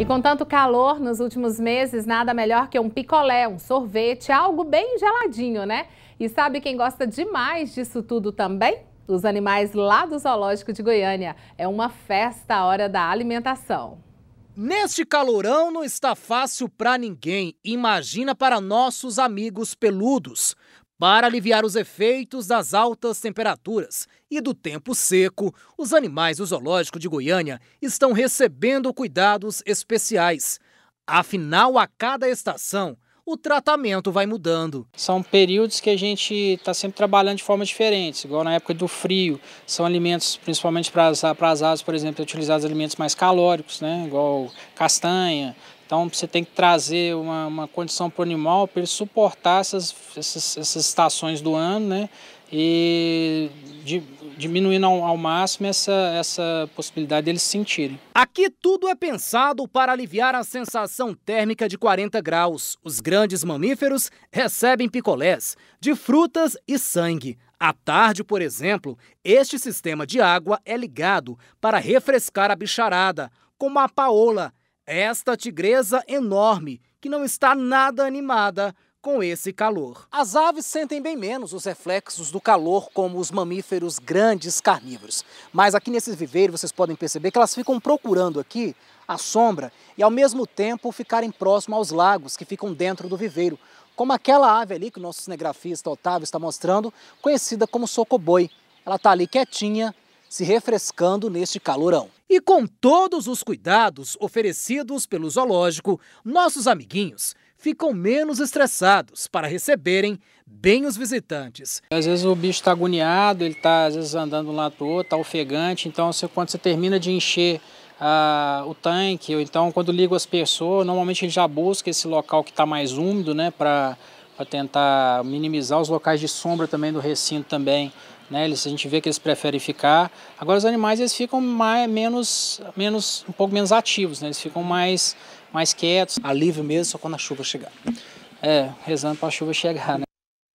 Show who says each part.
Speaker 1: E com tanto calor nos últimos meses, nada melhor que um picolé, um sorvete, algo bem geladinho, né? E sabe quem gosta demais disso tudo também? Os animais lá do Zoológico de Goiânia. É uma festa a hora da alimentação.
Speaker 2: Neste calorão não está fácil para ninguém, imagina para nossos amigos peludos. Para aliviar os efeitos das altas temperaturas e do tempo seco, os animais do Zoológico de Goiânia estão recebendo cuidados especiais. Afinal, a cada estação, o tratamento vai mudando.
Speaker 3: São períodos que a gente está sempre trabalhando de formas diferentes, igual na época do frio, são alimentos, principalmente para as, aves, por exemplo, é utilizados alimentos mais calóricos, né? igual castanha, então você tem que trazer uma, uma condição para o animal para ele suportar essas, essas, essas, estações do ano, né? E de, diminuindo
Speaker 2: ao, ao máximo essa, essa possibilidade deles sentirem. Aqui tudo é pensado para aliviar a sensação térmica de 40 graus. Os grandes mamíferos recebem picolés de frutas e sangue. À tarde, por exemplo, este sistema de água é ligado para refrescar a bicharada, como a paola, esta tigresa enorme, que não está nada animada com esse calor. As aves sentem bem menos os reflexos do calor, como os mamíferos grandes carnívoros. Mas aqui nesse viveiro vocês podem perceber que elas ficam procurando aqui a sombra e ao mesmo tempo ficarem próximo aos lagos que ficam dentro do viveiro, como aquela ave ali que o nosso cinegrafista Otávio está mostrando, conhecida como socoboi. Ela está ali quietinha, se refrescando neste calorão. E com todos os cuidados oferecidos pelo zoológico, nossos amiguinhos ficam menos estressados para receberem bem os visitantes. Às vezes o bicho está agoniado, ele está às vezes andando um lado
Speaker 3: para o outro, está ofegante, então você, quando você termina de encher ah, o tanque, ou então quando liga as pessoas, normalmente ele já busca esse local que está mais úmido, né, para tentar minimizar os locais de sombra também do recinto também, né? Eles, a gente vê que eles preferem ficar. Agora os animais eles ficam mais, menos, menos, um pouco menos ativos, né? Eles ficam
Speaker 2: mais, mais quietos. Alívio mesmo só quando a chuva chegar. É, rezando para a chuva chegar, né?